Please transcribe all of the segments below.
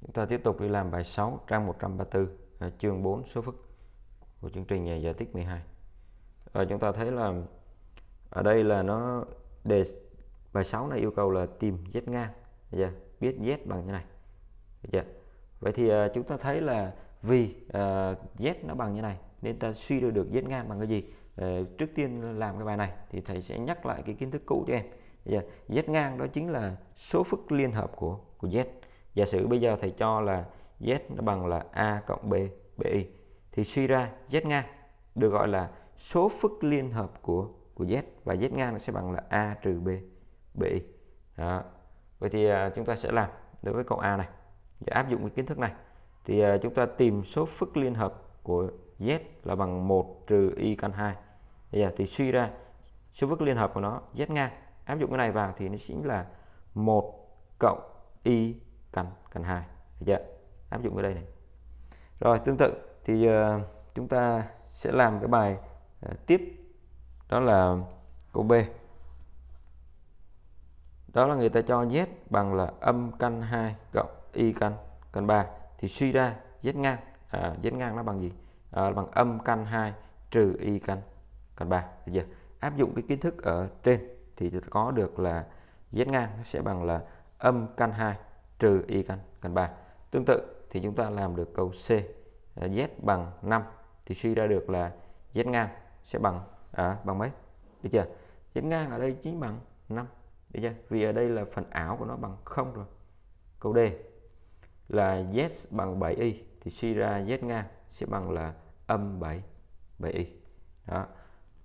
Chúng ta tiếp tục đi làm bài 6 trang 134 à, chương 4 số phức của chương trình giải tích 12. Rồi à, chúng ta thấy là ở đây là nó đề bài 6 này yêu cầu là tìm z ngang. Yeah, biết z bằng như này. Yeah. Vậy thì à, chúng ta thấy là vì z à, nó bằng như này nên ta suy ra được z ngang bằng cái gì? Ờ, trước tiên làm cái bài này thì thầy sẽ nhắc lại cái kiến thức cũ cho em. Yeah. Z ngang đó chính là số phức liên hợp của của z giả sử bây giờ thầy cho là z nó bằng là a cộng b bi thì suy ra z ngang được gọi là số phức liên hợp của của z và z ngang nó sẽ bằng là a trừ b bi đó. vậy thì à, chúng ta sẽ làm đối với câu a này và áp dụng cái kiến thức này thì à, chúng ta tìm số phức liên hợp của z là bằng 1 trừ y căn 2 bây giờ thì suy ra số phức liên hợp của nó z ngang áp dụng cái này vào thì nó chính là 1 cộng y căn căn hai được chưa áp dụng ở đây này rồi tương tự thì ờ, chúng ta sẽ làm cái bài ờ, tiếp đó là câu B đó là người ta cho z bằng là âm căn 2 cộng y căn căn 3 thì suy ra z ngang à, z ngang nó bằng gì à, bằng âm căn 2 trừ y căn căn 3 được chưa áp dụng cái kiến thức ở trên thì có được là z ngang nó sẽ bằng là âm căn 2 trừ y căn căn 3 tương tự thì chúng ta làm được câu C à, Z bằng 5 thì suy ra được là Z ngang sẽ bằng à, bằng mấy được chưa Z ngang ở đây chính bằng 5 được chưa vì ở đây là phần ảo của nó bằng 0 rồi câu D là Z bằng 7y thì suy ra Z ngang sẽ bằng là âm 7 7y đó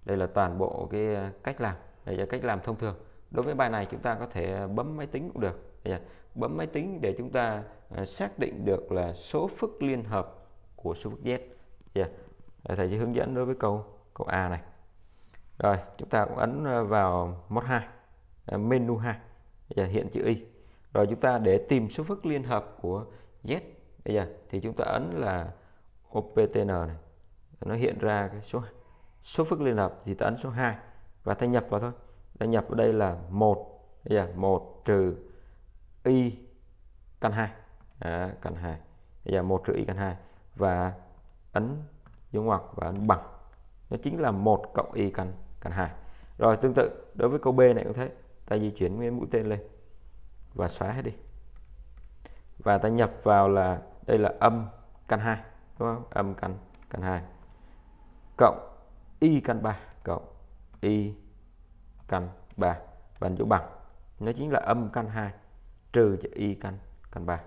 đây là toàn bộ cái à, cách làm đây là cách làm thông thường đối với bài này chúng ta có thể ờ, bấm máy tính cũng được bấm máy tính để chúng ta ờ, xác định được là số phức liên hợp của số phức z ờ, thầy sẽ hướng dẫn đối với câu câu A này rồi chúng ta cũng ấn vào mod 2 menu 2 yeah, hiện chữ y rồi chúng ta để tìm số phức liên hợp của z bây giờ thì chúng ta ấn là optn này nó hiện ra cái số số phức liên hợp thì ta ấn số 2 và ta nhập vào thôi ta nhập ở đây là 1 bây giờ 1 trừ y căn 2 à, căn 2 bây giờ 1 trừ y căn 2 và ấn dấu ngoặc và ấn bằng nó chính là 1 cộng y căn căn 2 rồi tương tự đối với câu B này cũng thế ta di chuyển nguyên mũi tên lên và xóa hết đi và ta nhập vào là đây là âm căn 2 đúng không âm căn căn 2 cộng y căn 3 cộng y căn 3 và chỗ bằng nó chính là âm căn 2 trừ cho y căn căn 3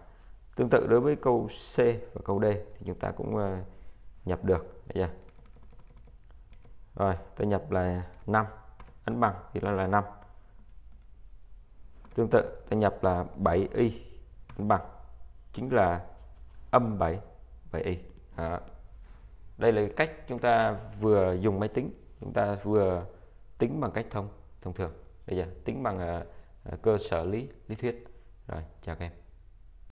tương tự đối với câu C và câu D thì chúng ta cũng ờ, nhập được yeah. rồi ta nhập là 5 ấn bằng thì nó là 5 tương tự ta nhập là 7y ấn bằng chính là âm 7 7y à. đây là cách chúng ta vừa dùng máy tính chúng ta vừa tính bằng cách thông thông thường bây giờ tính bằng uh, cơ sở lý lý thuyết rồi chào các em